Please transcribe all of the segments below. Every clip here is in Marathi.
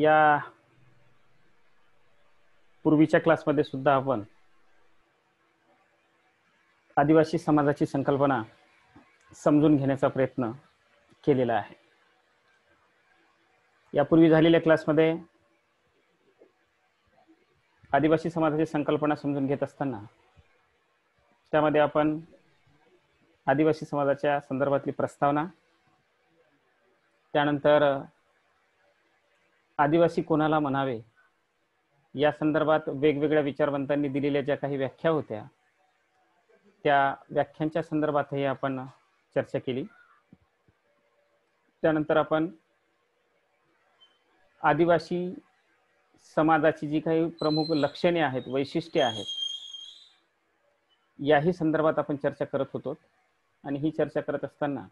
या पूर्वीच्या क्लासमध्ये सुद्धा आपण आदिवासी समाजाची संकल्पना समजून घेण्याचा प्रयत्न केलेला आहे यापूर्वी झालेल्या क्लासमध्ये आदिवासी समाजाची संकल्पना समजून घेत असताना त्यामध्ये आपण आदिवासी समाजाच्या संदर्भातली प्रस्तावना त्यानंतर आदिवासी कोणाला म्हणावे या संदर्भात वेगवेगळ्या विचारवंतांनी दिलेल्या ज्या काही व्याख्या होत्या त्या व्याख्यांच्या संदर्भातही आपण चर्चा केली त्यानंतर आपण आदिवासी समाजाची जी काही प्रमुख लक्षणे आहेत वैशिष्ट्ये आहेत याही संदर्भात आपण चर्चा करत होतो आणि ही चर्चा करत असताना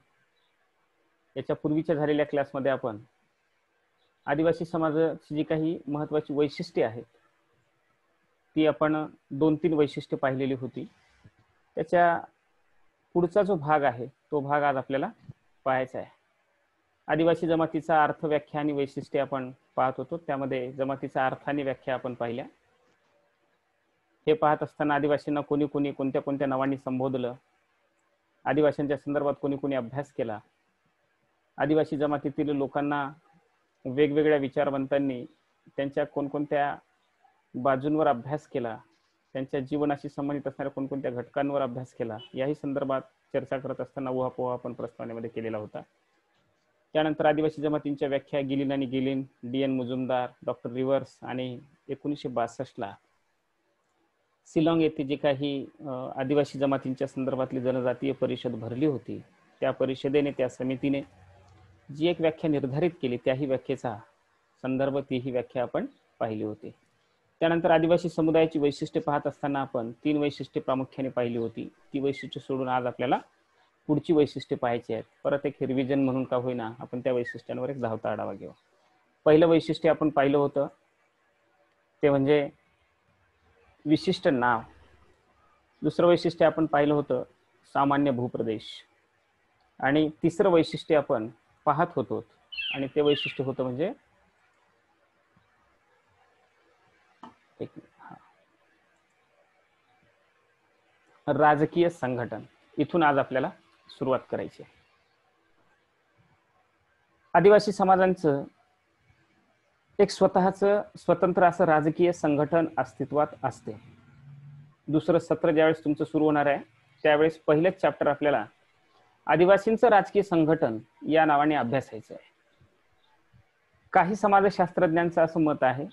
याच्या पूर्वीच्या झालेल्या क्लासमध्ये आपण आदिवासी समाजाची जी काही महत्वाची वैशिष्ट्ये आहेत ती आपण दोन तीन वैशिष्ट्ये पाहिलेली होती त्याच्या पुढचा जो भाग आहे तो भाग आज आपल्याला पाहायचा आहे आदिवासी जमातीचा अर्थ व्याख्या आणि वैशिष्ट्ये आपण पाहत होतो त्यामध्ये जमातीचा अर्थ आणि व्याख्या आपण पाहिल्या हे पाहत असताना आदिवासींना कोणी कोणी कोणत्या कोणत्या नावांनी संबोधलं आदिवासींच्या संदर्भात कोणी कोणी अभ्यास केला आदिवासी जमातीतील लोकांना वेगवेगळ्या विचारवंतांनी त्यांच्या कोणकोणत्या बाजूंवर अभ्यास केला त्यांच्या जीवनाशी संबंधित असणाऱ्या कोणकोणत्या घटकांवर अभ्यास केला याही संदर्भात चर्चा करत असताना उहापोहा आपण प्रस्तावनेमध्ये केलेला होता त्यानंतर आदिवासी जमातींच्या व्याख्या गिलिन आणि Gillin D N Majumdar doctor Rivers आणि एकोणीसशे बासष्टला सिलॉंग येथे जे काही आदिवासी जमातींच्या संदर्भातली जनजातीय परिषद भरली होती त्या परिषदेने त्या समितीने जी एक व्याख्या निर्धारित केली त्याही व्याख्येचा संदर्भ तीही व्याख्या आपण पाहिली होती त्यानंतर आदिवासी समुदायाची वैशिष्ट्ये पाहत असताना आपण तीन वैशिष्ट्ये प्रामुख्याने पाहिली होती ती वैशिष्ट्ये सोडून आज आपल्याला पुढची वैशिष्ट्ये पाहायची आहेत परत एक हिरवीजन म्हणून का होईना आपण त्या वैशिष्ट्यांवर एक धावता आढावा घेऊ पहिलं वैशिष्ट्य आपण पाहिलं होतं ते म्हणजे विशिष्ट नाव दुसरं वैशिष्ट्य आपण पाहिलं होतं सामान्य भूप्रदेश आणि तिसरं वैशिष्ट्य आपण पाहत होतो आणि ते वैशिष्ट्य होतं म्हणजे राजकीय संघटन इथून आज आपल्याला सुरुवात करायची आदिवासी समाजांचं एक स्वतःच स्वतंत्र असं राजकीय संघटन अस्तित्वात असते दुसरं सत्र ज्यावेळेस तुमचं सुरू होणार आहे त्यावेळेस पहिलंच चॅप्टर आपल्याला आदिवासींचं राजकीय संघटन या नावाने अभ्यासायचं आहे काही समाजशास्त्रज्ञांचं असं मत आहे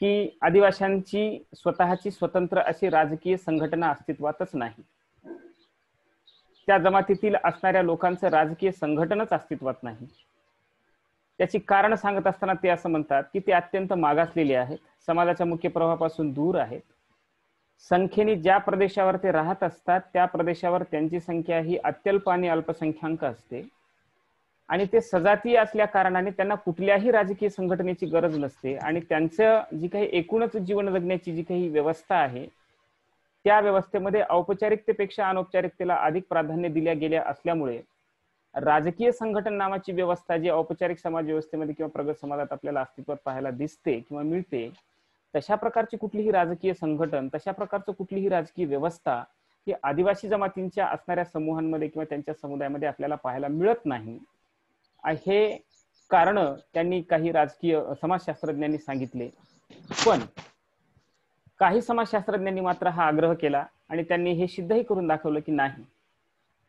की आदिवाशांची स्वतःची स्वतंत्र अशी राजकीय संघटना अस्तित्वातच नाही त्या जमातीतील असणाऱ्या लोकांचं राजकीय संघटनच अस्तित्वात नाही त्याची कारण सांगत असताना ते असं म्हणतात की ते अत्यंत मागासलेले आहेत समाजाच्या मुख्य प्रवाहापासून दूर आहेत संख्येने ज्या प्रदेशावर ते राहत असतात त्या प्रदेशावर त्यांची संख्या ही अत्यल्प आणि अल्पसंख्याक असते आणि ते सजातीय असल्या कारणाने त्यांना कुठल्याही राजकीय संघटनेची गरज नसते आणि त्यांचं जी काही एकूणच जीवन जगण्याची जी काही व्यवस्था आहे त्या व्यवस्थेमध्ये औपचारिकतेपेक्षा अनौपचारिकतेला अधिक प्राधान्य दिल्या गेल्या असल्यामुळे राजकीय संघटन नावाची व्यवस्था जी औपचारिक समाज व्यवस्थेमध्ये किंवा प्रगत समाजात आपल्याला अस्तित्वात पाहायला दिसते किंवा मिळते तशा प्रकारची कुठलीही राजकीय संघटन तशा प्रकारचं कुठलीही राजकीय व्यवस्था ही आदिवासी जमातींच्या असणाऱ्या समूहांमध्ये किंवा त्यांच्या समुदायामध्ये आपल्याला पाहायला मिळत नाही हे कारण त्यांनी काही राजकीय समाजशास्त्रज्ञांनी सांगितले पण काही समाजशास्त्रज्ञांनी मात्र हा आग्रह केला आणि त्यांनी हे सिद्धही करून दाखवलं की नाही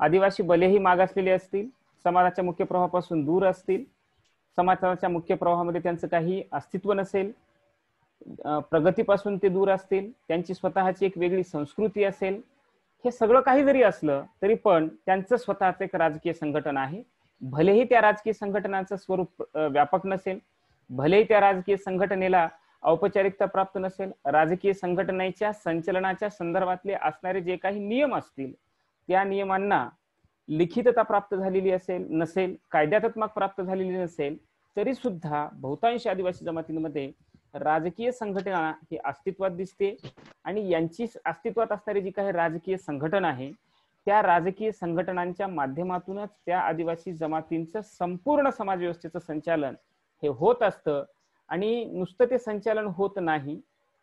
आदिवासी बलेही मागासलेले असतील समाजाच्या मुख्य प्रवाहापासून दूर असतील समाजाच्या मुख्य प्रवाहामध्ये त्यांचं काही अस्तित्व नसेल प्रगतीपासून ते दूर असतील त्यांची स्वतःची एक वेगळी संस्कृती असेल हे सगळं काही जरी असलं तरी पण त्यांचं स्वतःच एक राजकीय संघटन आहे भलेही त्या राजकीय संघटनाचं स्वरूप व्यापक नसेल भलेही त्या राजकीय संघटनेला औपचारिकता प्राप्त नसेल राजकीय संघटनेच्या संचलनाच्या संदर्भातले असणारे जे काही नियम असतील त्या नियमांना लिखितता प्राप्त झालेली असेल नसेल कायद्यात्मक प्राप्त झालेली नसेल तरी सुद्धा बहुतांश आदिवासी जमातींमध्ये राजकीय संघटना ही अस्तित्वात दिसते आणि यांची अस्तित्वात असणारी जी काही राजकीय संघटन आहे त्या राजकीय संघटनांच्या माध्यमातूनच त्या आदिवासी जमातींचं संपूर्ण समाजव्यवस्थेचं संचालन हे होत असतं आणि नुसतं ते संचालन होत नाही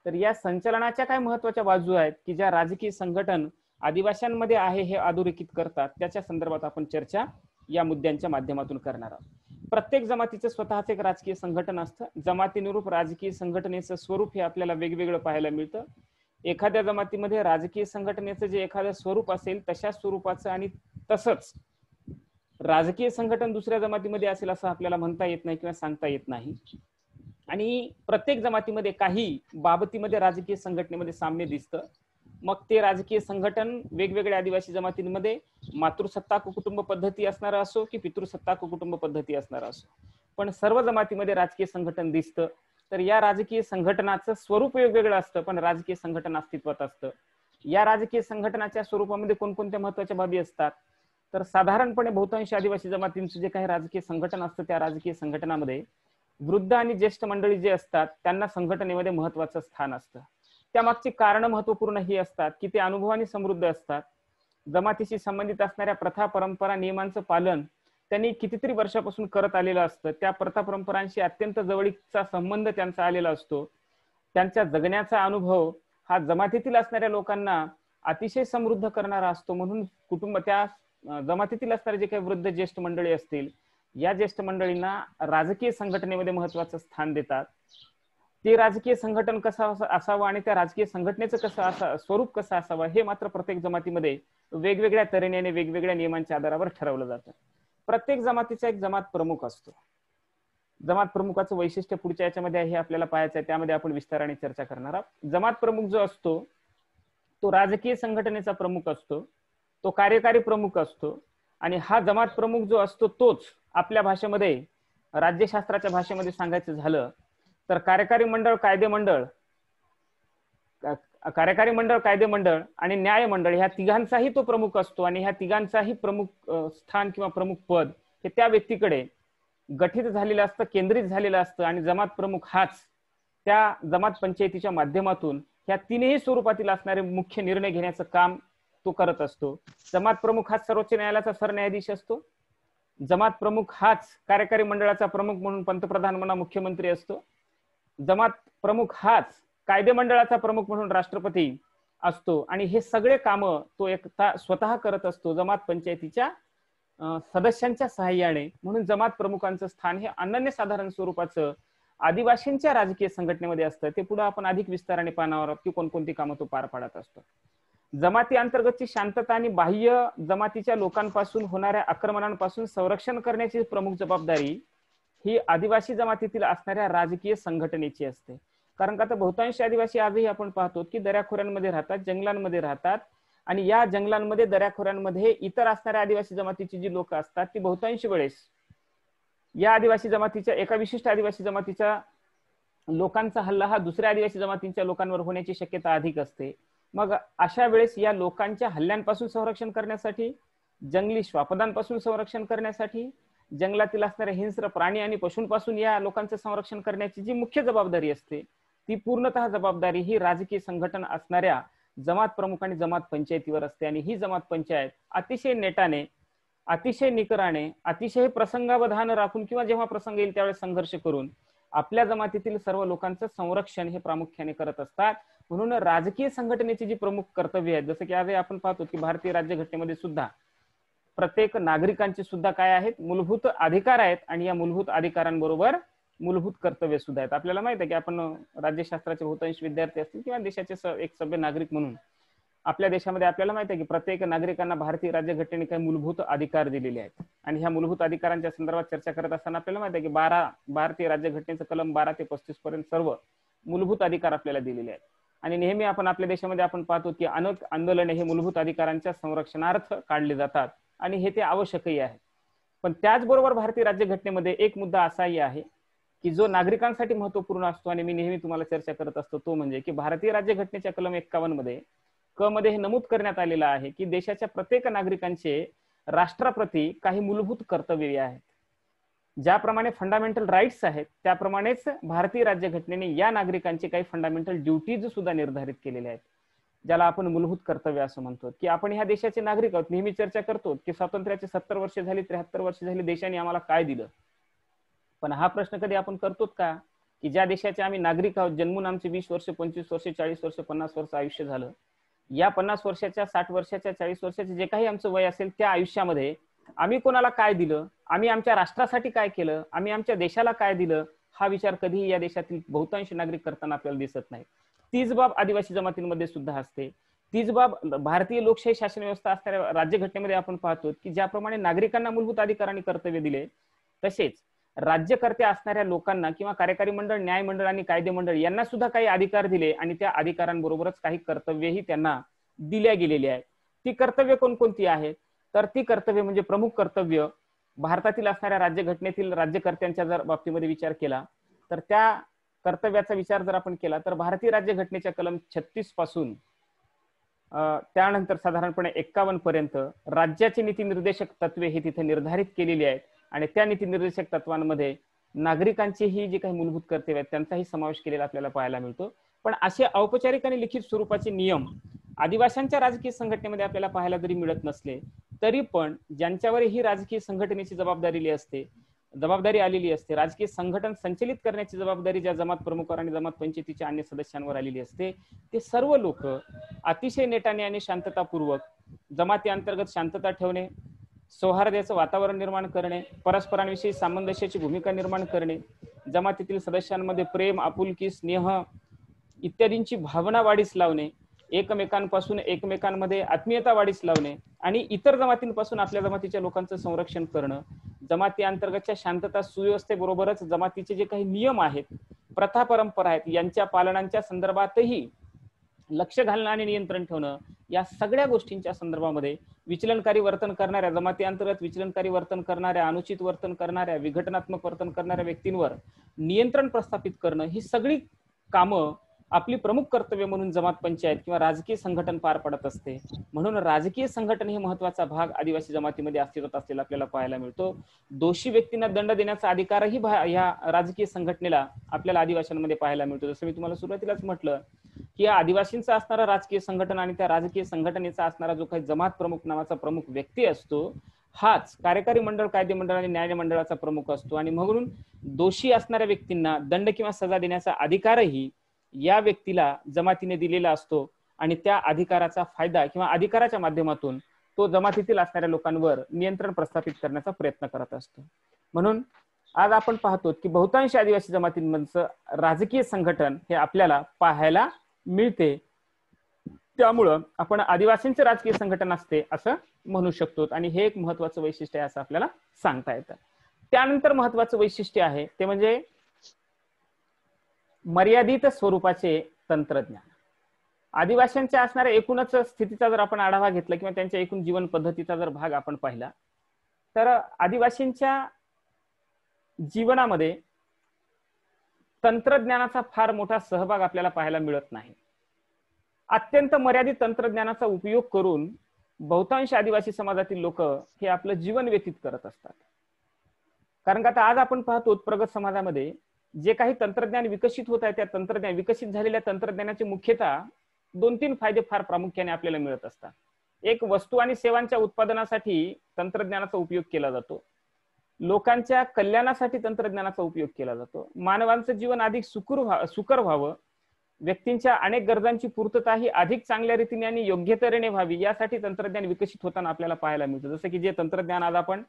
तर या संचालनाच्या काय महत्वाच्या बाजू आहेत की ज्या राजकीय संघटन आदिवाशांमध्ये आहे हे अधोरेखित करतात त्याच्या संदर्भात आपण चर्चा या मुद्द्यांच्या माध्यमातून करणार आहोत प्रत्येक जमातीचं स्वतःच एक राजकीय संघटन असतं जमातीनुरूप राजकीय संघटनेचं स्वरूप हे आपल्याला वेगवेगळं पाहायला मिळतं एखाद्या जमातीमध्ये राजकीय संघटनेचं जे एखादं स्वरूप असेल तशा स्वरूपाचं आणि तसंच राजकीय संघटन दुसऱ्या जमातीमध्ये असेल असं आपल्याला म्हणता येत नाही किंवा सांगता येत नाही आणि प्रत्येक जमातीमध्ये काही बाबतीमध्ये राजकीय संघटनेमध्ये साम्य दिसतं मग ते राजकीय संघटन वेगवेगळ्या आदिवासी जमातींमध्ये मातृसत्ताक कुटुंब पद्धती असणार असो की पितृसत्ताक कुटुंब पद्धती असणार असो पण सर्व जमातीमध्ये राजकीय संघटन दिसतं तर या राजकीय संघटनाचं स्वरूप वेगवेगळं असतं पण राजकीय संघटन अस्तित्वात असतं या राजकीय संघटनाच्या स्वरूपामध्ये कोणकोणत्या महत्वाच्या बाबी असतात तर साधारणपणे बहुतांश आदिवासी जमातींचं जे काही राजकीय संघटन असतं त्या राजकीय संघटनामध्ये वृद्ध आणि ज्येष्ठ मंडळी जे असतात त्यांना संघटनेमध्ये महत्वाचं स्थान असतं त्यामागची कारण महत्वपूर्ण ही असतात की ते अनुभवाने समृद्ध असतात जमातीशी संबंधित असणाऱ्या प्रथा परंपरा नियमांचं पालन त्यांनी कितीतरी वर्षापासून करत आलेलं असतं त्या प्रथा परंपरांशी अत्यंत जवळीकचा संबंध त्यांचा आलेला असतो त्यांच्या जगण्याचा अनुभव हा जमातीतील असणाऱ्या लोकांना अतिशय समृद्ध करणारा असतो म्हणून कुटुंब त्या जमातीतील असणारे जे काही वृद्ध ज्येष्ठ मंडळी असतील या ज्येष्ठ मंडळींना राजकीय संघटनेमध्ये महत्वाचं स्थान देतात ते राजकीय संघटन कसं असावं आणि त्या राजकीय संघटनेचं कसं असा स्वरूप कसं असावं हे मात्र प्रत्येक जमातीमध्ये वेगवेगळ्या तऱ्हेने वेगवेगळ्या नियमांच्या आधारावर ठरवलं जातं प्रत्येक जमातीचा एक जमात प्रमुख असतो जमात प्रमुखाचं वैशिष्ट्य पुढच्या याच्यामध्ये हे आपल्याला पाहायचं आहे त्यामध्ये आपण विस्ताराने चर्चा करणार आहोत जमात प्रमुख जो असतो तो राजकीय संघटनेचा प्रमुख असतो तो कार्यकारी प्रमुख असतो आणि हा जमात प्रमुख जो असतो तोच आपल्या भाषेमध्ये राज्यशास्त्राच्या भाषेमध्ये सांगायचं झालं तर कार्यकारी मंडळ कायदे मंडळ कार्यकारी मंडळ कायदे मंडळ आणि न्याय मंडळ ह्या तिघांचाही तो प्रमुख असतो आणि ह्या तिघांचाही प्रमुख स्थान किंवा प्रमुख पद हे त्या व्यक्तीकडे गठीत झालेलं असतं केंद्रित झालेलं असतं आणि जमात प्रमुख हाच त्या जमात पंचायतीच्या माध्यमातून ह्या तीनही स्वरूपातील असणारे मुख्य निर्णय घेण्याचं काम तो करत असतो जमात प्रमुख हाच सर्वोच्च न्यायालयाचा सरन्यायाधीश असतो जमात प्रमुख हाच कार्यकारी मंडळाचा प्रमुख म्हणून पंतप्रधान म्हणा मुख्यमंत्री असतो जमात प्रमुख हाच कायदे मंडळाचा प्रमुख म्हणून राष्ट्रपती असतो आणि हे सगळे काम तो एकता स्वतः करत असतो जमात पंचायतीच्या सदस्यांच्या सहाय्याने म्हणून जमात प्रमुखांचं स्थान हे अनन्यसाधारण स्वरूपाचं आदिवासींच्या राजकीय संघटनेमध्ये असतं ते पुढे आपण अधिक विस्ताराने पाहणार आहोत की कोणकोणती कामं तो पार पाडत असतो जमाती अंतर्गतची शांतता आणि बाह्य जमातीच्या लोकांपासून होणाऱ्या आक्रमणांपासून संरक्षण करण्याची प्रमुख जबाबदारी ही आदिवासी जमातीतील असणाऱ्या राजकीय संघटनेची असते कारण का तर बहुतांश आदिवासी आजही आपण पाहतो की दऱ्याखोऱ्यांमध्ये राहतात जंगलांमध्ये राहतात आणि या जंगलांमध्ये दऱ्याखोऱ्यांमध्ये इतर असणाऱ्या आदिवासी जमातीची जी लोक असतात ती बहुतांश वेळेस या आदिवासी जमातीच्या एका विशिष्ट आदिवासी जमातीच्या लोकांचा हल्ला हा दुसऱ्या आदिवासी जमातींच्या लोकांवर होण्याची शक्यता अधिक असते मग अशा वेळेस या लोकांच्या हल्ल्यांपासून संरक्षण करण्यासाठी जंगली श्वापदांपासून संरक्षण करण्यासाठी जंगलातील असणाऱ्या हिंस्र प्राणी आणि पशूंपासून या लोकांचं संरक्षण करण्याची जी मुख्य जबाबदारी असते ती पूर्णतः जबाबदारी ही राजकीय संघटन असणाऱ्या जमात प्रमुख आणि जमात पंचायतीवर असते आणि ही जमात पंचायत अतिशय नेटाने अतिशय निकराने अतिशय प्रसंगावधान राखून किंवा जेव्हा प्रसंग येईल त्यावेळेस संघर्ष करून आपल्या जमातीतील सर्व लोकांचं संरक्षण हे प्रामुख्याने करत असतात म्हणून राजकीय संघटनेची जी प्रमुख कर्तव्य आहेत जसं की आज आपण पाहतो की भारतीय राज्यघटनेमध्ये सुद्धा प्रत्येक नागरिकांचे सुद्धा काय आहेत मूलभूत अधिकार आहेत आणि या मूलभूत अधिकारांबरोबर मूलभूत कर्तव्य सुद्धा आहेत आपल्याला माहित आहे की आपण राज्यशास्त्राचे बहुतांश विद्यार्थी असतील किंवा देशाचे एक सभ्य नागरिक म्हणून आपल्या देशामध्ये आपल्याला माहित आहे की प्रत्येक नागरिकांना भारतीय राज्यघटनेने काही मूलभूत अधिकार दिलेले आहेत आणि ह्या मूलभूत अधिकारांच्या संदर्भात चर्चा करत असताना आपल्याला माहित आहे की बारा भारतीय राज्यघटनेचं कलम बारा ते पस्तीस पर्यंत सर्व मूलभूत अधिकार आपल्याला दिलेले आहेत आणि नेहमी आपण आपल्या देशामध्ये आपण पाहतो की अनेक आंदोलने हे मूलभूत अधिकारांच्या संरक्षणार्थ काढले जातात आणि हे ते आवश्यकही आहे पण त्याचबरोबर भारतीय राज्यघटनेमध्ये एक मुद्दा असाही आहे की जो नागरिकांसाठी महत्वपूर्ण असतो आणि मी नेहमी तुम्हाला चर्चा करत असतो तो म्हणजे की भारतीय राज्यघटनेच्या कलम एक्कावन्न मध्ये क मध्ये हे नमूद करण्यात आलेलं आहे की देशाच्या प्रत्येक नागरिकांचे राष्ट्राप्रती काही मूलभूत कर्तव्य आहेत ज्याप्रमाणे फंडामेंटल राईट्स आहेत त्याप्रमाणेच भारतीय राज्यघटनेने या नागरिकांचे काही फंडामेंटल ड्युटीज सुद्धा निर्धारित केलेल्या आहेत ज्याला आपण मूलभूत कर्तव्य असं म्हणतो की आपण ह्या देशाचे नागरिक आहोत नेहमी चर्चा करतो की स्वातंत्र्याचे सत्तर वर्ष झाली त्र्याहत्तर वर्ष झाली देशाने आम्हाला काय दिलं पण हा प्रश्न कधी आपण करतो का की ज्या देशाचे आम्ही नागरिक आहोत जन्मून आमचे वीस वर्ष पंचवीस वर्ष चाळीस वर्ष पन्नास वर्ष आयुष्य झालं या पन्नास वर्षाच्या साठ वर्षाच्या चाळीस वर्षाचे जे काही आमचं वय असेल त्या आयुष्यामध्ये आम्ही कोणाला काय दिलं आम्ही आमच्या राष्ट्रासाठी काय केलं आम्ही आमच्या देशाला काय दिलं हा विचार कधीही या देशातील बहुतांश नागरिक करताना आपल्याला दिसत नाही तीच बाब आदिवासी जमातींमध्ये सुद्धा असते तीच बाब भारतीय लोकशाही शासन व्यवस्था असणाऱ्या राज्यघटनेमध्ये आपण पाहतो की ज्याप्रमाणे नागरिकांना मूलभूत अधिकार आणि कर्तव्य दिले तसेच राज्यकर्ते असणाऱ्या लोकांना किंवा कार्यकारी मंडळ न्याय मंडळ आणि कायदे मंडळ यांना सुद्धा काही अधिकार दिले आणि त्या अधिकारांबरोबरच काही कर्तव्यही त्यांना दिल्या गेलेली आहेत ती कर्तव्य कोणकोणती आहेत तर ती कर्तव्य म्हणजे प्रमुख कर्तव्य भारतातील असणाऱ्या राज्यघटनेतील राज्यकर्त्यांच्या जर बाबतीमध्ये विचार केला तर त्या कर्तव्याचा विचार जर आपण केला तर भारतीय राज्यघटनेच्या कलम छत्तीस पासून त्यानंतर साधारणपणे एक्कावन्न पर्यंत राज्याची नीतिनिर्देशक तत्वे हे तिथे निर्धारित केलेली आहेत आणि त्या निर्देशक तत्वांमध्ये नागरिकांची ही जी काही मूलभूत कर्तव्य आहेत त्यांचाही समावेश केलेला आपल्याला पाहायला मिळतो पण असे औपचारिक आणि लिखित स्वरूपाचे नियम आदिवाशांच्या राजकीय संघटनेमध्ये आपल्याला पाहायला जरी मिळत नसले तरी पण ज्यांच्यावर ही राजकीय संघटनेची जबाबदारी असते जबाबदारी आलेली असते राजकीय संघटन संचलित करण्याची जबाबदारी ज्या जमात प्रमुखावर आणि जमात पंचायतीच्या अन्य सदस्यांवर आलेली असते ते सर्व लोक अतिशय नेटाने आणि शांततापूर्वक जमाती अंतर्गत शांतता ठेवणे सौहार्दाचं वातावरण निर्माण करणे परस्परांविषयी सामंजस्याची भूमिका निर्माण करणे जमातीतील सदस्यांमध्ये प्रेम आपुलकी स्नेह इत्यादींची भावना वाढीस लावणे एकमेकांपासून एकमेकांमध्ये आत्मीयता वाढीस लावणे आणि इतर जमातींपासून आपल्या जमातीच्या लोकांचं संरक्षण करणं जमाती अंतर्गतच्या शांतता सुव्यवस्थेबरोबरच जमातीचे जे काही नियम आहेत प्रथा परंपरा आहेत यांच्या पालनांच्या संदर्भातही लक्ष घालणं आणि नियंत्रण ठेवणं या सगळ्या गोष्टींच्या संदर्भामध्ये विचलनकारी वर्तन करणाऱ्या जमाती अंतर्गत विचलनकारी वर्तन करणाऱ्या अनुचित वर्तन करणाऱ्या विघटनात्मक वर्तन करणाऱ्या व्यक्तींवर नियंत्रण प्रस्थापित करणं ही सगळी कामं आपली प्रमुख कर्तव्य म्हणून जमात पंचायत किंवा राजकीय संघटन पार पडत असते म्हणून राजकीय संघटन हे महत्वाचा भाग आदिवासी जमातीमध्ये अस्तित्वात असलेला आपल्याला पाहायला मिळतो दोषी व्यक्तींना दंड देण्याचा अधिकारही या राजकीय संघटनेला आपल्याला आदिवासींमध्ये पाहायला मिळतो जसं मी तुम्हाला सुरुवातीलाच म्हटलं की या आदिवासींचा असणारा राजकीय संघटन आणि त्या राजकीय संघटनेचा असणारा जो काही जमात प्रमुख नावाचा प्रमुख व्यक्ती असतो हाच कार्यकारी मंडळ कायदे मंडळ आणि न्याय मंडळाचा प्रमुख असतो आणि म्हणून दोषी असणाऱ्या व्यक्तींना दंड किंवा सजा देण्याचा अधिकारही या व्यक्तीला जमातीने दिलेला असतो आणि त्या अधिकाराचा फायदा किंवा अधिकाराच्या माध्यमातून तो जमातीतील असणाऱ्या लोकांवर नियंत्रण प्रस्थापित करण्याचा प्रयत्न करत असतो म्हणून आज आपण पाहतो की बहुतांश आदिवासी जमातींमधचं राजकीय संघटन हे आपल्याला पाहायला मिळते त्यामुळं आपण आदिवासींचे राजकीय संघटन असते असं म्हणू शकतो आणि हे एक महत्वाचं वैशिष्ट्य आहे असं आपल्याला सांगता येतं त्यानंतर महत्वाचं वैशिष्ट्य आहे ते म्हणजे मर्यादित स्वरूपाचे तंत्रज्ञान आदिवासींच्या असणाऱ्या एकूणच स्थितीचा जर आपण आढावा घेतला किंवा त्यांच्या एकूण जीवन पद्धतीचा जर भाग आपण पाहिला तर आदिवासींच्या जीवनामध्ये तंत्रज्ञानाचा फार मोठा सहभाग आपल्याला पाहायला मिळत नाही अत्यंत मर्यादित तंत्रज्ञानाचा उपयोग करून बहुतांश आदिवासी समाजातील लोक हे आपलं जीवन व्यतीत करत असतात कारण का आता आज आपण पाहतो प्रगत समाजामध्ये जे काही तंत्रज्ञान विकसित होत आहे त्या तंत्रज्ञान विकसित झालेल्या तंत्रज्ञानाचे मुख्यता दोन तीन फायदे फार प्रामुख्याने आपल्याला मिळत असतात एक वस्तू आणि सेवांच्या उत्पादनासाठी तंत्रज्ञानाचा उपयोग केला जातो लोकांच्या कल्याणासाठी तंत्रज्ञानाचा उपयोग केला जातो मानवांचं जीवन अधिक सुकर सुकर व्हावं व्यक्तींच्या अनेक गरजांची पूर्तता ही अधिक चांगल्या रीतीने आणि योग्य तऱ्हेने व्हावी यासाठी तंत्रज्ञान विकसित होताना आपल्याला पाहायला मिळतं जसं की जे तंत्रज्ञान आज आपण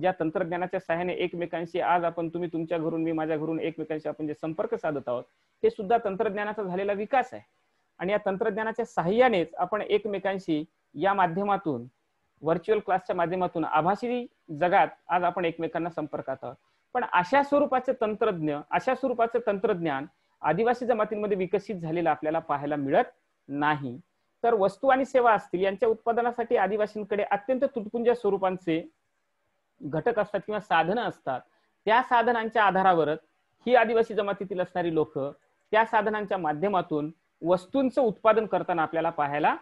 ज्या तंत्रज्ञानाच्या सहाय्याने एकमेकांशी आज आपण तुम्ही तुमच्या घरून मी माझ्या घरून एकमेकांशी आपण जे संपर्क साधत आहोत हे सुद्धा तंत्रज्ञानाचा झालेला विकास आहे आणि या तंत्रज्ञानाच्या सहाय्यानेच आपण एकमेकांशी या माध्यमातून व्हर्च्युअल क्लासच्या माध्यमातून आभासी जगात आज आपण एकमेकांना संपर्कात आहोत पण अशा स्वरूपाचे तंत्रज्ञ अशा स्वरूपाचे तंत्रज्ञान आदिवासी जमातींमध्ये विकसित झालेलं आपल्याला पाहायला मिळत नाही तर वस्तू आणि सेवा असतील यांच्या उत्पादनासाठी आदिवासींकडे अत्यंत तुटपुंज्या स्वरूपांचे घटक असतात किंवा साधनं असतात त्या साधनांच्या आधारावरच ही आदिवासी जमातीतील असणारी लोक त्या साधनांच्या माध्यमातून वस्तूंचं उत्पादन करताना आपल्याला पाहायला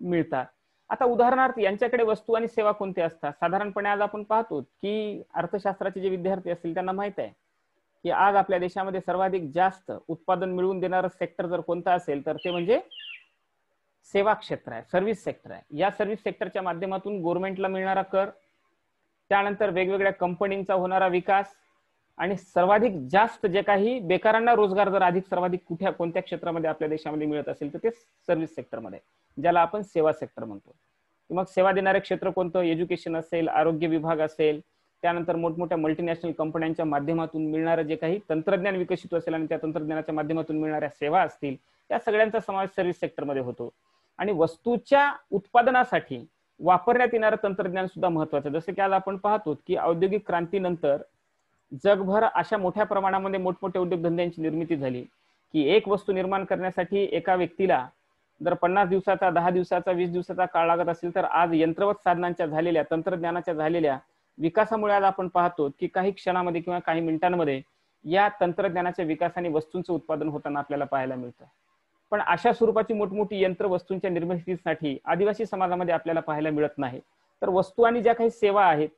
मिळतात आता उदाहरणार्थ यांच्याकडे वस्तू आणि सेवा कोणते असतात साधारणपणे आज आपण पाहतो की अर्थशास्त्राचे जे विद्यार्थी असतील त्यांना माहित आहे की आज आपल्या देशामध्ये सर्वाधिक जास्त उत्पादन मिळवून देणारा सेक्टर जर कोणता असेल तर ते म्हणजे सेवा क्षेत्र आहे सर्व्हिस सेक्टर आहे या सर्व्हिस सेक्टरच्या माध्यमातून गव्हर्नमेंटला मिळणारा कर त्यानंतर वेगवेगळ्या कंपनींचा होणारा विकास आणि सर्वाधिक जास्त जे काही बेकारांना रोजगार जर अधिक सर्वाधिक कुठ्या कोणत्या क्षेत्रामध्ये आपल्या देशामध्ये मिळत असेल तर ते सर्व्हिस सेक्टरमध्ये ज्याला आपण सेवा सेक्टर म्हणतो मग सेवा देणारे क्षेत्र कोणतं एज्युकेशन असेल आरोग्य विभाग असेल त्यानंतर मोठमोठ्या मल्टीनॅशनल कंपन्यांच्या माध्यमातून मिळणारं जे काही तंत्रज्ञान विकसित असेल आणि त्या तंत्रज्ञानाच्या माध्यमातून मिळणाऱ्या सेवा असतील त्या सगळ्यांचा समावेश सर्व्हिस सेक्टरमध्ये होतो आणि वस्तूच्या उत्पादनासाठी वापरण्यात येणारं तंत्रज्ञान सुद्धा महत्वाचं जसं की आज आपण पाहतो की औद्योगिक क्रांतीनंतर जगभर अशा मोठ्या प्रमाणामध्ये मोठमोठ्या उद्योगधंद्यांची निर्मिती झाली की एक वस्तू निर्माण करण्यासाठी एका व्यक्तीला जर पन्नास दिवसाचा दहा दिवसाचा वीस दिवसाचा काळ लागत असेल तर आज यंत्रवत साधनांच्या झालेल्या तंत्रज्ञानाच्या झालेल्या विकासामुळे आज आपण पाहतो की काही क्षणामध्ये किंवा काही मिनिटांमध्ये या तंत्रज्ञानाच्या विकासाने वस्तूंचं उत्पादन होताना आपल्याला पाहायला मिळतं पण अशा स्वरूपाची मोठमोठी यंत्र वस्तूंच्या निर्मितीसाठी आदिवासी समाजामध्ये आपल्याला पाहायला मिळत नाही तर वस्तू आणि ज्या काही सेवा आहेत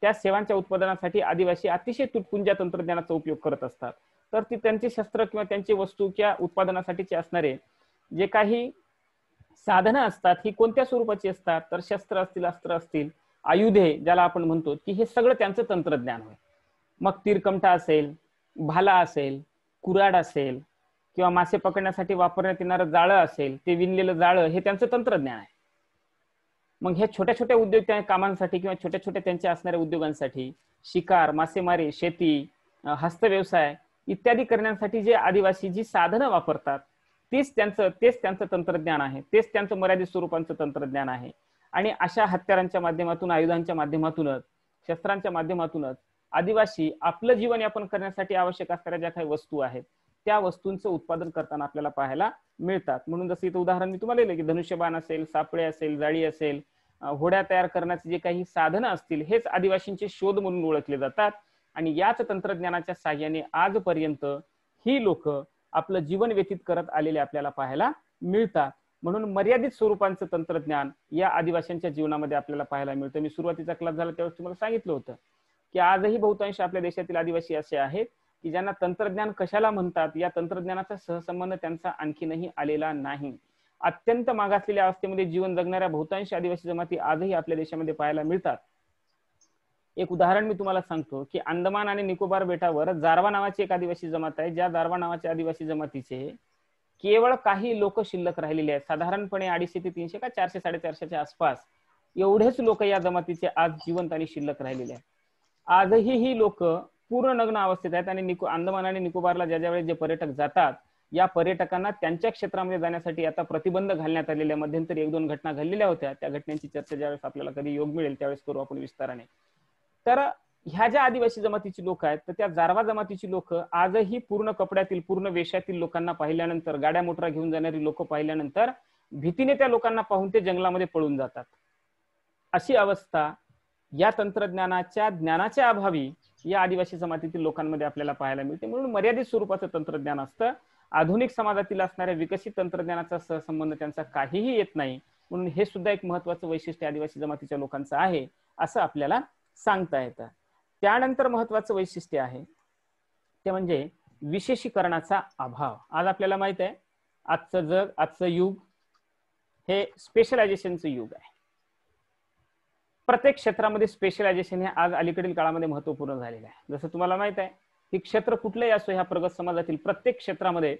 त्या सेवांच्या उत्पादनासाठी आदिवासी अतिशय तुटपुंजा तंत्रज्ञानाचा उपयोग करत असतात तर ती त्यांचे शस्त्र किंवा त्यांची वस्तू किंवा उत्पादनासाठीचे असणारे जे काही साधनं असतात ही कोणत्या स्वरूपाची असतात तर शस्त्र असतील अस्त्र असतील आयुधे ज्याला आपण म्हणतो की हे सगळं त्यांचं तंत्रज्ञान होय मग तीरकमटा असेल भाला असेल कुराड असेल किंवा मासे पकडण्यासाठी वापरण्यात येणारं जाळं असेल ते विणलेलं जाळं हे त्यांचं तंत्रज्ञान आहे मग ह्या छोट्या छोट्या उद्योग कामांसाठी किंवा छोट्या छोट्या त्यांच्या असणाऱ्या उद्योगांसाठी शिकार मासेमारी शेती हस्तव्यवसाय इत्यादी करण्यासाठी जे आदिवासी जी साधनं वापरतात तेच त्यांचं तेच त्यांचं तंत्रज्ञान आहे तेच त्यांचं मर्यादित स्वरूपांचं तंत्रज्ञान आहे आणि अशा हत्यारांच्या माध्यमातून आयुधांच्या माध्यमातूनच शस्त्रांच्या माध्यमातूनच आदिवासी आपलं जीवन यापन करण्यासाठी आवश्यक असणाऱ्या ज्या काही वस्तू आहेत त्या वस्तूंचं उत्पादन करताना आपल्याला पाहायला मिळतात म्हणून जसं इथं उदाहरण मी तुम्हाला दिलं की धनुष्यबाण असेल सापळे असेल जाळी असेल होड्या तयार करण्याचे जे काही साधनं असतील हेच आदिवासींचे शोध म्हणून ओळखले जातात आणि याच तंत्रज्ञानाच्या साह्याने आजपर्यंत ही लोक आपलं जीवन व्यतीत करत आलेले आपल्याला पाहायला मिळतात म्हणून मर्यादित स्वरूपांचं तंत्रज्ञान या आदिवासींच्या जीवनामध्ये आपल्याला पाहायला मिळतं मी सुरुवातीचा क्लास झाला त्यावेळेस तुम्हाला सांगितलं होतं की आजही बहुतांश आपल्या देशातील आदिवासी असे आहेत की ज्यांना तंत्रज्ञान कशाला म्हणतात या तंत्रज्ञानाचा सहसंबंध त्यांचा आणखीनही आलेला नाही अत्यंत मागासलेल्या अवस्थेमध्ये जीवन जगणाऱ्या बहुतांश आदिवासी जमाती आजही आपल्या देशामध्ये पाहायला मिळतात एक उदाहरण मी तुम्हाला सांगतो की अंदमान आणि निकोबार बेटावर जारवा नावाची एक आदिवासी जमात आहे ज्या जारवा नावाच्या आदिवासी जमातीचे केवळ काही लोक शिल्लक राहिलेले आहेत साधारणपणे अडीचशे ते तीनशे का चारशे साडेचारशेच्या आसपास एवढेच लोक या जमातीचे आज जिवंत आणि शिल्लक राहिलेले आहेत आजही ही लोक पूर्ण नग्न अवस्थेत आहेत आणि निको अंदमान आणि निकोबारला ज्या वेळेस जे पर्यटक जातात या पर्यटकांना त्यांच्या क्षेत्रामध्ये जाण्यासाठी आता प्रतिबंध घालण्यात आलेल्या मध्यंतरी एक दोन घटना घडलेल्या होत्या त्या घटनेची चर्चा ज्यावेळेस आपल्याला कधी योग मिळेल त्यावेळेस करू आपण विस्ताराने तर ह्या ज्या आदिवासी जमातीची लोक आहेत तर त्या जारवा जमातीची लोक आजही पूर्ण कपड्यातील पूर्ण वेशातील लोकांना पाहिल्यानंतर गाड्या मोटरा घेऊन जाणारी लोक पाहिल्यानंतर भीतीने त्या लोकांना पाहून ते जंगलामध्ये पळून जातात अशी अवस्था या तंत्रज्ञानाच्या ज्ञानाच्या अभावी या आदिवासी जमातीतील लोकांमध्ये आपल्याला पाहायला मिळते म्हणून मर्यादित स्वरूपाचं तंत्रज्ञान असतं आधुनिक समाजातील असणाऱ्या विकसित तंत्रज्ञानाचा सहसंबंध त्यांचा काहीही येत नाही म्हणून हे सुद्धा एक महत्वाचं वैशिष्ट्य आदिवासी जमातीच्या लोकांचं आहे असं आपल्याला सांगता येतं त्यानंतर महत्वाचं वैशिष्ट्य आहे ते म्हणजे विशेषीकरणाचा अभाव आज आपल्याला माहित आहे आजचं जग आजचं युग हे स्पेशलायझेशनचं युग आहे प्रत्येक क्षेत्रामध्ये स्पेशलायझेशन हे आज अलीकडील काळामध्ये महत्वपूर्ण झालेलं आहे जसं तुम्हाला माहित आहे की क्षेत्र कुठलंही असो ह्या प्रगत समाजातील प्रत्येक क्षेत्रामध्ये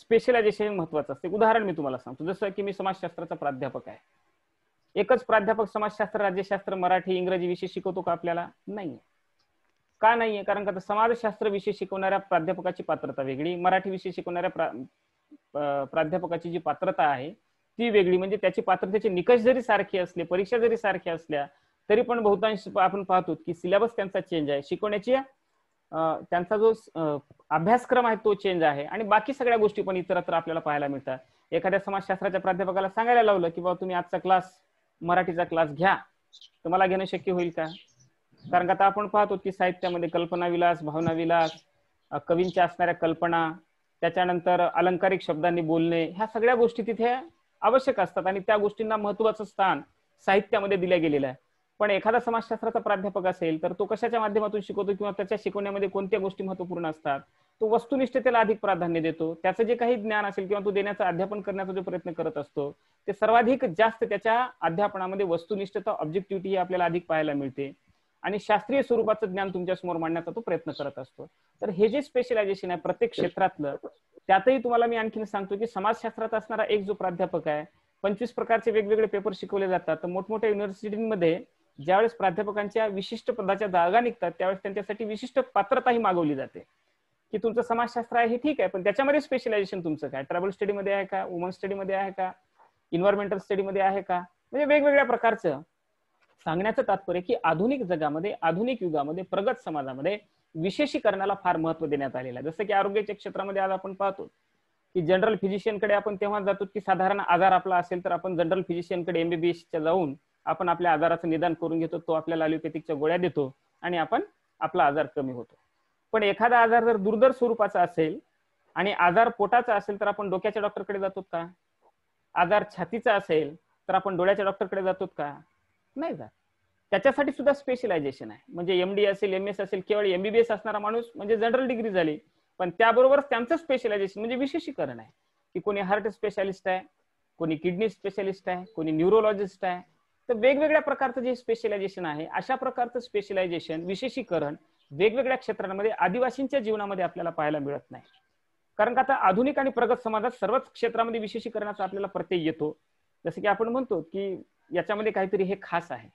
स्पेशलायझेशन महत्वाचं असते उदाहरण मी तुम्हाला सांगतो जसं की मी समाजशास्त्राचा प्राध्यापक आहे एकच प्राध्यापक समाजशास्त्र राज्यशास्त्र मराठी इंग्रजी विषय शिकवतो का आपल्याला नाही का नाहीये कारण का समाजशास्त्र विषय शिकवणाऱ्या प्राध्यापकाची पात्रता वेगळी मराठी विषय शिकवणाऱ्या प्राध्यापकाची जी पात्रता आहे ती वेगळी म्हणजे त्याची पात्रतेचे निकष जरी सारखे असले परीक्षा जरी सारख्या असल्या तरी पण बहुतांश आपण पाहतो की सिलेबस त्यांचा चेंज आहे शिकवण्याची त्यांचा जो अभ्यासक्रम आहे तो चेंज आहे आणि बाकी सगळ्या गोष्टी पण इतरत्र आपल्याला पाहायला मिळतात एखाद्या समाजशास्त्राच्या प्राध्यापकाला सांगायला लावलं की बाबा तुम्ही आजचा क्लास मराठीचा क्लास घ्या तुम्हाला घेणं शक्य होईल का कारण आता आपण पाहतो की साहित्यामध्ये कल्पनाविलास भावनाविलास कवींच्या असणाऱ्या कल्पना त्याच्यानंतर अलंकारिक शब्दांनी बोलणे ह्या सगळ्या गोष्टी तिथे आवश्यक असतात आणि त्या गोष्टींना महत्वाचं स्थान साहित्यामध्ये दिल्या गेलेलं आहे पण एखादा समाजशास्त्राचा प्राध्यापक असेल तर तो कशाच्या माध्यमातून शिकवतो किंवा त्याच्या शिकवण्यामध्ये कोणत्या गोष्टी महत्वपूर्ण असतात तो वस्तुनिष्ठतेला अधिक प्राधान्य देतो त्याचं जे काही ज्ञान असेल किंवा तो देण्याचा अध्यापन करण्याचा जो प्रयत्न करत असतो ते सर्वाधिक जास्त त्याच्या अध्यापनामध्ये वस्तुनिष्ठता ऑब्जेक्टिव्हिटी ही आपल्याला अधिक पाहायला मिळते आणि शास्त्रीय स्वरूपाचं ज्ञान तुमच्या समोर मांडण्याचा तो प्रयत्न करत असतो तर हे जे स्पेशलायझेशन आहे प्रत्येक क्षेत्रातलं त्यातही तुम्हाला मी आणखीन सांगतो की समाजशास्त्रात असणारा एक जो प्राध्यापक आहे पंचवीस प्रकारचे वेगवेगळे पेपर शिकवले जातात तर मोठमोठ्या युनिव्हर्सिटींमध्ये ज्यावेळेस प्राध्यापकांच्या विशिष्ट पदाच्या जागा निघतात त्यावेळेस त्यांच्यासाठी विशिष्ट पात्रता मागवली जाते की तुमचं समाजशास्त्र आहे हे ठीक आहे पण त्याच्यामध्ये स्पेशलायझेशन तुमचं काय ट्रॅव्हल स्टडीमध्ये आहे का वुमन स्टडीमध्ये आहे का इन्व्हायरमेंटल स्टडीमध्ये आहे का म्हणजे वेगवेगळ्या प्रकारचं सांगण्याचं तात्पर्य की आधुनिक जगामध्ये आधुनिक युगामध्ये प्रगत समाजामध्ये विशेषीकरणाला फार महत्व देण्यात आलेलं आहे जसं की आरोग्याच्या क्षेत्रामध्ये आज आपण पाहतो की जनरल फिजिशियनकडे आपण तेव्हा जातो की साधारण आजार आपला असेल तर आपण जनरल फिजिशियनकडे एमबीबीएसच्या जाऊन आपण आपल्या आजाराचं निदान करून घेतो तो आपल्याला अॅलोपॅथिकच्या गोळ्या देतो आणि आपण आपला आजार कमी होतो पण एखादा आजार जर दुर्धर स्वरूपाचा असेल आणि आजार पोटाचा असेल तर आपण डोक्याच्या डॉक्टरकडे जातो का आजार छातीचा असेल तर आपण डोळ्याच्या डॉक्टरकडे जातो का नाही जात त्याच्यासाठी सुद्धा स्पेशलायझेशन आहे म्हणजे एमडी असेल एम एस असेल केवळ एमबीबीएस असणारा माणूस म्हणजे जनरल डिग्री झाली पण त्याबरोबर त्यांचं स्पेशलायझेशन म्हणजे विशेषीकरण आहे की कोणी हार्ट स्पेशालिस्ट आहे कोणी किडनी स्पेशालिस्ट आहे कोणी न्यूरोलॉजिस्ट आहे तर वेगवेगळ्या प्रकारचं जे स्पेशलायझेशन आहे अशा प्रकारचं स्पेशलायझेशन विशेषीकरण वेगवेगळ्या क्षेत्रांमध्ये आदिवासींच्या जीवनामध्ये आपल्याला पाहायला मिळत नाही कारण का आता आधुनिक आणि प्रगत समाजात सर्वच क्षेत्रामध्ये विशेषीकरणाचा आपल्याला प्रत्यय येतो जसं की आपण म्हणतो की याच्यामध्ये काहीतरी हे खास आहे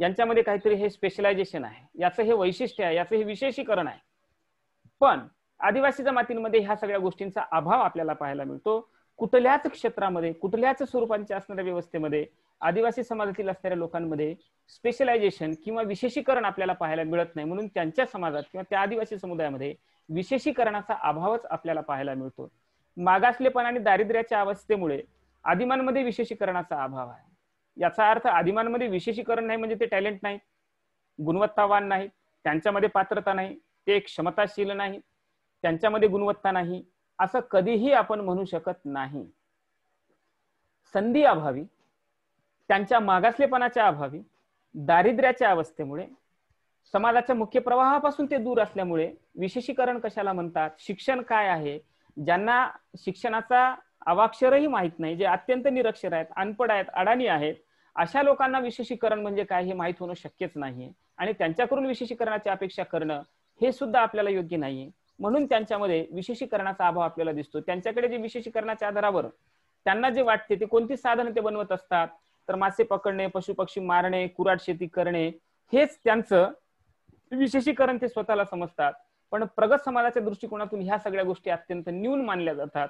यांच्यामध्ये काहीतरी हे स्पेशलायझेशन आहे याचं हे वैशिष्ट्य आहे याचं हे विशेषीकरण आहे पण आदिवासी जमातींमध्ये ह्या सगळ्या गोष्टींचा अभाव आपल्याला पाहायला मिळतो कुठल्याच क्षेत्रामध्ये कुठल्याच स्वरूपांच्या असणाऱ्या व्यवस्थेमध्ये आदिवासी समाजातील असणाऱ्या लोकांमध्ये स्पेशलायझेशन किंवा विशेषीकरण आपल्याला पाहायला मिळत नाही म्हणून त्यांच्या समाजात किंवा त्या आदिवासी समुदायामध्ये विशेषीकरणाचा अभावच आपल्याला पाहायला मिळतो मागासलेपण आणि दारिद्र्याच्या अवस्थेमुळे आदिमांमध्ये विशेषीकरणाचा अभाव आहे याचा अर्थ आदिमांमध्ये विशेषीकरण नाही म्हणजे ते टॅलेंट नाही गुणवत्तावान नाही त्यांच्यामध्ये पात्रता नाही ते क्षमताशील नाही त्यांच्यामध्ये गुणवत्ता नाही असं कधीही आपण म्हणू शकत नाही संधी अभावी त्यांच्या मागासलेपणाच्या अभावी दारिद्र्याच्या अवस्थेमुळे समाजाच्या मुख्य प्रवाहापासून ते दूर असल्यामुळे विशेषीकरण कशाला म्हणतात शिक्षण काय आहे ज्यांना शिक्षणाचा अवाक्षरही माहीत नाही जे अत्यंत निरक्षर आहेत अनपड आहेत अडाणी आहेत अशा लोकांना विशेषीकरण म्हणजे काय हे माहीत होणं शक्यच नाही आणि त्यांच्याकडून विशेषीकरणाची अपेक्षा करणं हे सुद्धा आपल्याला योग्य नाहीये म्हणून त्यांच्यामध्ये विशेषीकरणाचा अभाव आपल्याला दिसतो त्यांच्याकडे जे विशेषीकरणाच्या आधारावर त्यांना जे वाटते ते कोणती साधन ते बनवत असतात तर मासे पकडणे पशुपक्षी मारणे कुराट शेती करणे हेच त्यांचं विशेषीकरण ते स्वतःला समजतात पण प्रगत समाजाच्या दृष्टिकोनातून ह्या सगळ्या गोष्टी अत्यंत न्यून मानल्या जातात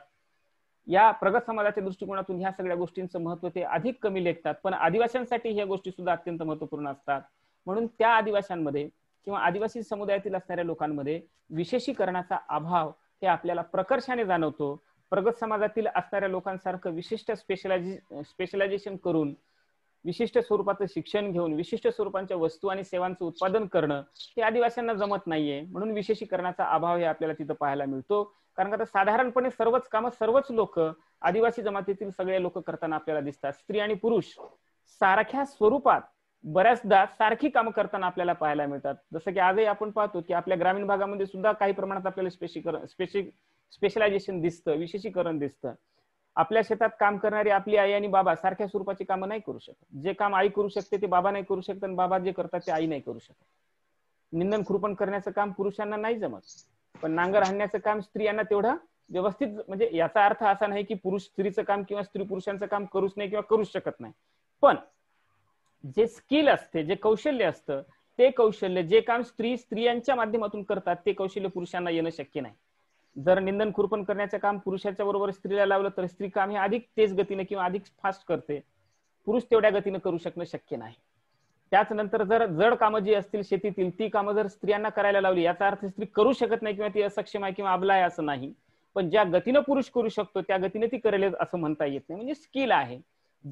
या प्रगत समाजाच्या दृष्टिकोनातून ह्या सगळ्या गोष्टींचं महत्व ते अधिक कमी लेखतात पण आदिवाशांसाठी ह्या गोष्टी सुद्धा अत्यंत महत्वपूर्ण असतात म्हणून त्या आदिवाशांमध्ये किंवा आदिवासी समुदायातील असणाऱ्या लोकांमध्ये विशेषीकरणाचा अभाव हे आपल्याला प्रकर्षाने जाणवतो प्रगत समाजातील असणाऱ्या लोकांसारखं विशिष्ट स्पेशलायझे स्पेशलायझेशन करून विशिष्ट स्वरूपाचं शिक्षण घेऊन विशिष्ट स्वरूपांच्या वस्तू आणि सेवांचं उत्पादन करणं हे आदिवासींना जमत नाहीये म्हणून विशेषीकरणाचा अभाव हे आपल्याला तिथं पाहायला मिळतो कारण का साधारणपणे सर्वच कामं सर्वच लोक आदिवासी जमातीतील सगळे लोक करताना आपल्याला दिसतात स्त्री आणि पुरुष सारख्या स्वरूपात बऱ्याचदा सारखी कामं करताना आपल्याला पाहायला मिळतात जसं की आजही आपण पाहतो की आपल्या ग्रामीण भागामध्ये सुद्धा काही प्रमाणात आपल्याला स्पेशीकरण स्पेशलायझेशन दिसतं विशेषीकरण दिसतं आपल्या शेतात काम करणारी आपली आई आणि बाबा सारख्या स्वरूपाची कामं नाही करू शकत जे काम आई करू शकते ते बाबा नाही करू शकत आणि बाबा जे करतात ते आई नाही करू शकत निंदन खुरपण करण्याचं काम पुरुषांना नाही जमत पण नांगर हाणण्याचं काम स्त्रियांना तेवढं व्यवस्थित म्हणजे याचा अर्थ असा नाही की पुरुष स्त्रीचं काम किंवा स्त्री पुरुषांचं काम करूच नाही किंवा करूच शकत नाही पण जे स्किल असते जे कौशल्य असतं ते कौशल्य जे काम स्त्री स्त्रियांच्या माध्यमातून करतात ते कौशल्य पुरुषांना येणं शक्य नाही जर निंदन खुरपण करण्याचं काम पुरुषाच्या बरोबर स्त्रीला लावलं तर स्त्री काम हे अधिक तेज गतीने किंवा अधिक फास्ट करते पुरुष तेवढ्या गतीने करू शकणं शक्य नाही त्याच नंतर जर जड कामं जी असतील शेतीतील ती कामं जर स्त्रियांना करायला लावली याचा अर्थ स्त्री करू शकत नाही किंवा ती असक्षम आहे किंवा अबला आहे असं नाही पण ज्या गतीनं पुरुष करू शकतो त्या गतीने ती करेल असं म्हणता येत नाही म्हणजे स्किल आहे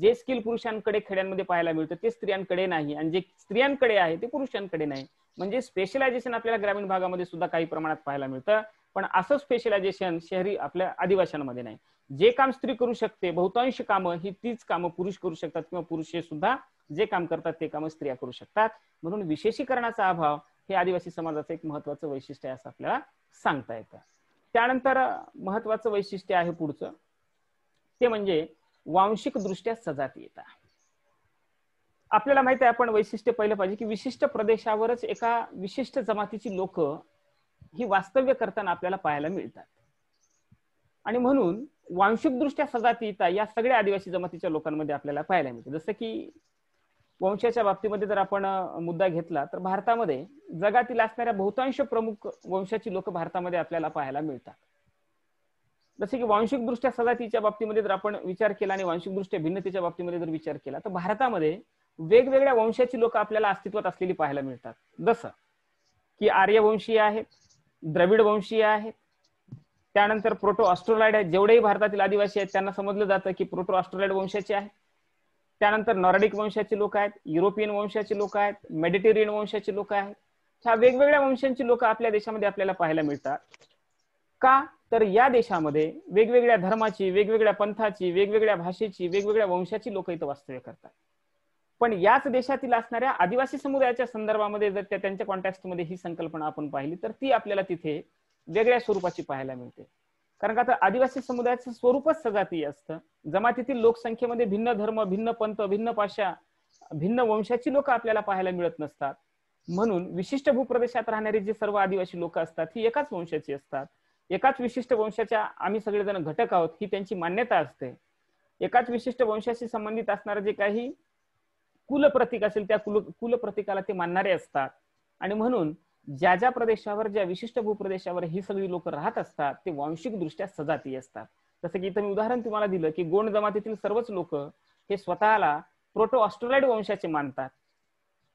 जे स्किल पुरुषांकडे खेड्यांमध्ये पाहायला मिळतं ते स्त्रियांकडे नाही आणि जे स्त्रियांकडे आहे ते पुरुषांकडे नाही म्हणजे स्पेशलायझेशन आपल्याला ग्रामीण भागामध्ये सुद्धा काही प्रमाणात पाहायला मिळतं पण असं स्पेशलायझेशन शहरी आपल्या आदिवाशांमध्ये नाही जे काम स्त्री करू शकते बहुतांश कामं ही तीच कामं पुरुष करू शकतात किंवा पुरुष सुद्धा जे काम करतात ते कामं स्त्रिया करू शकतात म्हणून विशेषीकरणाचा अभाव हे आदिवासी समाजाचं एक महत्वाचं वैशिष्ट्य आहे असं आपल्याला सांगता येतं त्यानंतर महत्वाचं वैशिष्ट्य आहे पुढचं ते म्हणजे दृष्ट्या सजाती येतात आपल्याला माहिती आहे आपण वैशिष्ट्य पहिलं पाहिजे की विशिष्ट प्रदेशावरच एका विशिष्ट जमातीची लोक ही वास्तव्य करताना आपल्याला पाहायला मिळतात आणि म्हणून वांशिक वांशिकदृष्ट्या सजातीयता या सगळ्या आदिवासी जमातीच्या लोकांमध्ये आपल्याला पाहायला मिळते जसं की वंशाच्या बाबतीमध्ये जर आपण मुद्दा घेतला तर भारतामध्ये जगातील असणाऱ्या बहुतांश प्रमुख वंशाची लोक भारतामध्ये आपल्याला पाहायला मिळतात जसे की दृष्ट्या सजातीच्या बाबतीमध्ये जर आपण विचार केला आणि वांशिकदृष्ट्या भिन्नतेच्या बाबतीमध्ये जर विचार केला तर भारतामध्ये वेगवेगळ्या वंशाची लोक आपल्याला अस्तित्वात असलेली पाहायला मिळतात जसं की आर्यवंशीय आहेत द्रविड वंशीय आहेत त्यानंतर प्रोटो ऑस्ट्रोलाइड आहेत जेवढेही भारतातील आदिवासी आहेत त्यांना समजलं जातं की प्रोटो ऑस्ट्रोलाइड वंशाचे आहेत त्यानंतर नॉर्डिक वंशाचे लोक आहेत युरोपियन वंशाचे लोक आहेत मेडिटेरियन वंशाचे लोक आहेत ह्या वेगवेगळ्या वंशांची लोक आपल्या देशामध्ये आपल्याला पाहायला मिळतात का तर या देशामध्ये वेगवेगळ्या धर्माची वेगवेगळ्या पंथाची वेगवेगळ्या भाषेची वेगवेगळ्या वंशाची लोक इथं वास्तव्य करतात पण याच देशातील असणाऱ्या आदिवासी समुदायाच्या संदर्भामध्ये जर त्या त्यांच्या कॉन्टॅक्टमध्ये ही संकल्पना आपण पाहिली तर ती आपल्याला तिथे वेगळ्या स्वरूपाची पाहायला मिळते कारण का आता आदिवासी समुदायाचं स्वरूपच सजातीय असतं जमातीतील लोकसंख्येमध्ये भिन्न धर्म भिन्न पंथ भिन्न भाषा भिन्न वंशाची लोक आपल्याला पाहायला मिळत नसतात म्हणून विशिष्ट भूप्रदेशात राहणारी जी सर्व आदिवासी लोक असतात ही एकाच वंशाची असतात एकाच विशिष्ट वंशाच्या आम्ही सगळेजण घटक आहोत ही त्यांची मान्यता असते एकाच विशिष्ट वंशाशी संबंधित असणारं जे काही कुलप्रतीक असेल त्या कुल कुलप्रतीकाला ते मानणारे असतात आणि म्हणून ज्या ज्या प्रदेशावर ज्या विशिष्ट भूप्रदेशावर ही सगळी लोक राहत असतात ते दृष्ट्या सजाती असतात जसं की इथं मी उदाहरण तुम्हाला दिलं की गोंड जमातीतील सर्वच लोक हे स्वतःला प्रोटो ऑस्ट्रोलाइड वंशाचे मानतात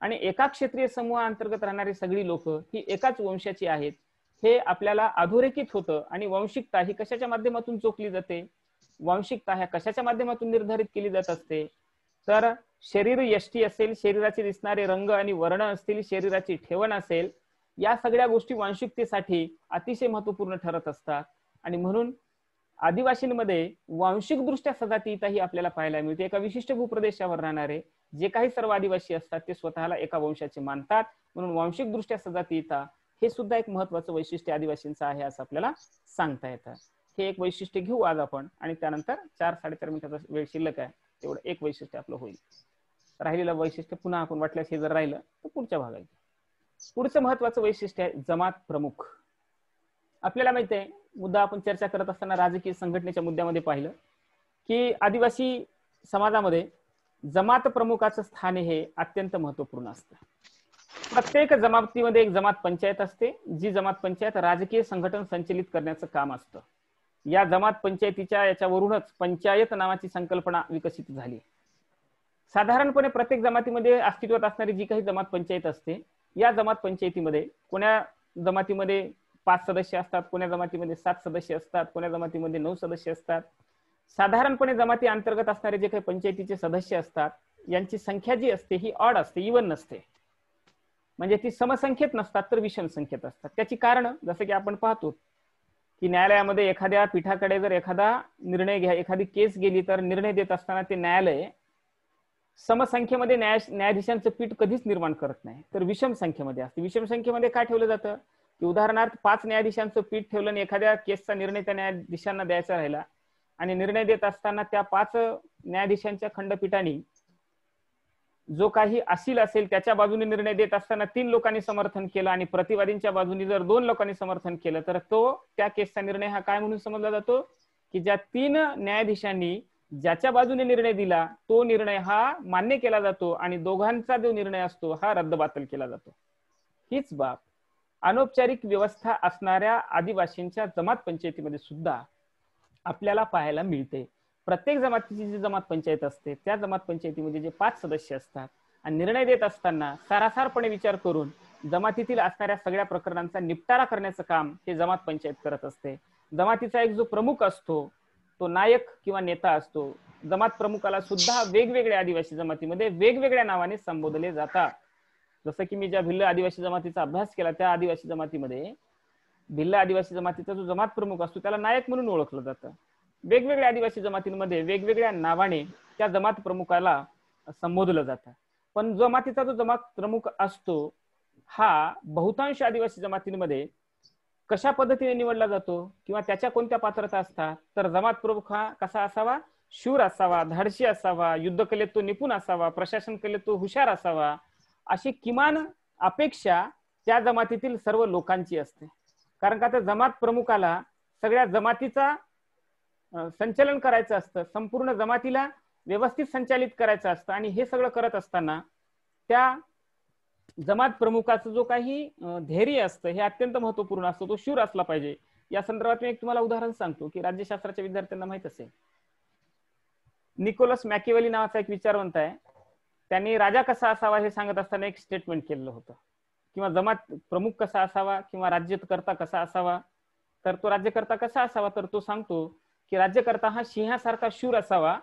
आणि एका क्षेत्रीय अंतर्गत राहणारी सगळी लोक ही एकाच वंशाची आहेत हे आपल्याला अधोरेखित होतं आणि वांशिकता ही कशाच्या माध्यमातून चोखली जाते वांशिकता ह्या कशाच्या माध्यमातून निर्धारित केली जात असते तर शरीर यष्टी असेल शरीराचे दिसणारे रंग आणि वर्ण असतील शरीराची ठेवण असेल या सगळ्या गोष्टी वांशिकतेसाठी अतिशय महत्वपूर्ण ठरत असतात आणि म्हणून आदिवासींमध्ये वांशिकदृष्ट्या सजातीता ही आपल्याला पाहायला मिळते एका विशिष्ट भूप्रदेशावर राहणारे जे काही सर्व आदिवासी असतात ते स्वतःला एका वंशाचे मानतात म्हणून वांशिकदृष्ट्या सजातीता हे सुद्धा एक महत्वाचं वैशिष्ट्य आदिवासींचं आहे असं आपल्याला सांगता येतं हे एक वैशिष्ट्य घेऊ आज आपण आणि त्यानंतर चार साडेचार मिनिटाचा वेळ शिल्लक आहे तेवढं एक वैशिष्ट्य आपलं होईल राहिलेलं वैशिष्ट्य पुन्हा आपण वाटल्यास हे जर राहिलं तर पुढच्या भागात पुढचं महत्वाचं वैशिष्ट्य आहे जमात प्रमुख आपल्याला माहित आहे मुद्दा आपण चर्चा करत असताना राजकीय संघटनेच्या मुद्द्यामध्ये पाहिलं की आदिवासी समाजामध्ये जमात प्रमुखाचं स्थान हे अत्यंत महत्वपूर्ण असतं प्रत्येक जमातीमध्ये एक जमात पंचायत असते जी जमात पंचायत राजकीय संघटन संचलित करण्याचं काम असतं या जमात पंचायतीच्या याच्यावरूनच पंचायत नावाची संकल्पना विकसित झाली साधारणपणे प्रत्येक जमातीमध्ये अस्तित्वात असणारी जी काही जमात पंचायत असते या जमात पंचायतीमध्ये कोण्या जमातीमध्ये पाच सदस्य असतात कोण्या जमातीमध्ये सात सदस्य असतात कोण्या जमातीमध्ये नऊ सदस्य असतात साधारणपणे जमाती अंतर्गत असणारे जे काही पंचायतीचे सदस्य असतात यांची संख्या जी असते ही ऑड असते इवन नसते म्हणजे ती समसंख्येत नसतात तर विषम संख्येत असतात त्याची कारण जसं की आपण पाहतो की न्यायालयामध्ये एखाद्या पीठाकडे जर एखादा निर्णय घ्या एखादी केस गेली तर निर्णय देत असताना ते न्यायालय समसंख्येमध्ये न्याय न्यायाधीशांचं पीठ कधीच निर्माण करत नाही तर विषम संख्येमध्ये असते विषम संख्येमध्ये काय ठेवलं जातं की उदाहरणार्थ पाच न्यायाधीशांचं पीठ ठेवलं आणि एखाद्या केसचा निर्णय त्या न्यायाधीशांना द्यायचा राहिला आणि निर्णय देत असताना त्या पाच न्यायाधीशांच्या खंडपीठाने जो काही असील असेल त्याच्या बाजूने निर्णय देत असताना तीन लोकांनी समर्थन केलं आणि प्रतिवादींच्या बाजूने जर दोन लोकांनी समर्थन केलं तर तो त्या केसचा निर्णय हा काय म्हणून समजला जातो की ज्या तीन न्यायाधीशांनी ज्याच्या बाजूने निर्णय दिला तो निर्णय हा मान्य केला जातो आणि दोघांचा जो निर्णय असतो हा रद्दबातल केला जातो हीच बाब अनौपचारिक व्यवस्था असणाऱ्या आदिवासींच्या जमात पंचायतीमध्ये सुद्धा आपल्याला पाहायला मिळते प्रत्येक जमातीची जी जमात पंचायत असते त्या जमात पंचायतीमध्ये जे पाच सदस्य असतात आणि निर्णय देत असताना सारासारपणे विचार करून जमातीतील असणाऱ्या सगळ्या प्रकरणांचा निपटारा करण्याचं काम हे जमात पंचायत करत असते जमातीचा एक जो प्रमुख असतो तो नायक किंवा नेता असतो जमात प्रमुखाला सुद्धा वेगवेगळ्या आदिवासी जमातीमध्ये वेगवेगळ्या नावाने संबोधले जातात जसं की मी ज्या भिल्ल आदिवासी जमातीचा अभ्यास केला त्या आदिवासी जमातीमध्ये भिल्ल आदिवासी जमातीचा जो जमात प्रमुख असतो त्याला नायक म्हणून ओळखलं जातं वेगवेगळ्या आदिवासी जमातींमध्ये वेगवेगळ्या नावाने त्या जमात प्रमुखाला संबोधलं जातं पण जमातीचा जो जमात प्रमुख असतो हा बहुतांश आदिवासी जमातींमध्ये कशा पद्धतीने निवडला जातो किंवा त्याच्या कोणत्या पात्रता असतात तर जमात प्रमुख हा कसा असावा शूर असावा धाडशी असावा युद्धकलेत तो निपुण असावा प्रशासन कलेत तो हुशार असावा अशी किमान अपेक्षा त्या जमातीतील सर्व लोकांची असते कारण का त्या जमात प्रमुखाला सगळ्या जमातीचा संचलन करायचं असतं संपूर्ण जमातीला व्यवस्थित संचालित करायचं असतं आणि हे सगळं करत असताना त्या जमात प्रमुखाचं जो काही धैर्य असतं हे अत्यंत महत्वपूर्ण असतं तो शूर असला पाहिजे या संदर्भात मी एक तुम्हाला उदाहरण सांगतो की राज्यशास्त्राच्या विद्यार्थ्यांना माहित असेल निकोलस मॅकेवली नावाचा एक विचारवंत आहे त्यांनी राजा कसा असावा हे सांगत असताना एक स्टेटमेंट केलेलं होतं किंवा जमात प्रमुख कसा असावा किंवा राज्यकर्ता कसा असावा तर तो राज्यकर्ता कसा असावा तर तो सांगतो की राज्यकर्ता हा सिंहासारखा शूर असावा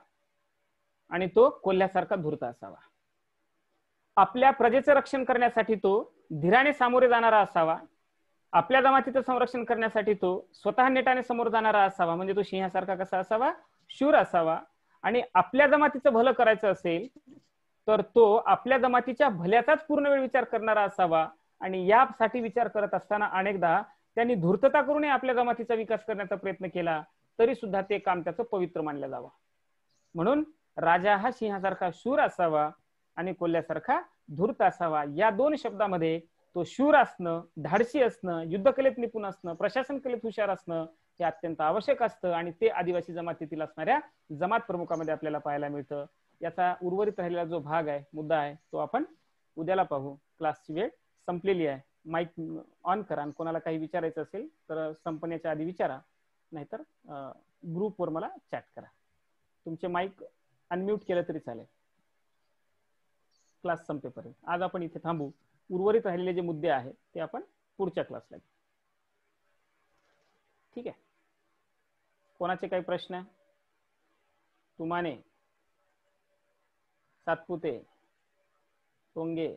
आणि तो कोल्ह्यासारखा धूर्त असावा आपल्या प्रजेचं रक्षण करण्यासाठी तो धीराने सामोरे जाणारा असावा आपल्या जमातीचं संरक्षण करण्यासाठी तो स्वतः नेटाने समोर जाणारा असावा म्हणजे तो सिंहासारखा कसा असावा शूर असावा आणि आपल्या जमातीचं भलं करायचं असेल तर तो आपल्या जमातीच्या भल्याचाच पूर्ण वेळ विचार करणारा असावा आणि यासाठी विचार करत असताना अनेकदा त्यांनी धूर्तता करूनही आपल्या जमातीचा विकास करण्याचा प्रयत्न केला तरी सुद्धा ते काम त्याचं पवित्र मानलं जावं म्हणून राजा हा सिंहासारखा शूर असावा आणि कोल्ह्यासारखा धूर्त असावा या दोन शब्दामध्ये तो शूर असणं धाडसी असणं युद्धकलेत निपुण असणं प्रशासन कलेत हुशार असणं हे अत्यंत आवश्यक असतं आणि ते आदिवासी जमातीतील असणाऱ्या जमात प्रमुखामध्ये आपल्याला पाहायला मिळतं याचा उर्वरित राहिलेला जो भाग आहे मुद्दा आहे तो आपण उद्याला पाहू क्लासची वेळ संपलेली आहे माईक ऑन करा आणि कोणाला काही विचारायचं असेल तर संपण्याच्या आधी विचारा नाहीतर ग्रुपवर मला चॅट करा तुमचे माईक अनम्यूट केलं तरी चालेल क्लास संपेपर्यंत आज आपण इथे थांबू उर्वरित राहिलेले जे मुद्दे आहेत ते आपण पुढच्या क्लासला ठीक आहे कोणाचे काही प्रश्न तुमाने सातपुते टोंगे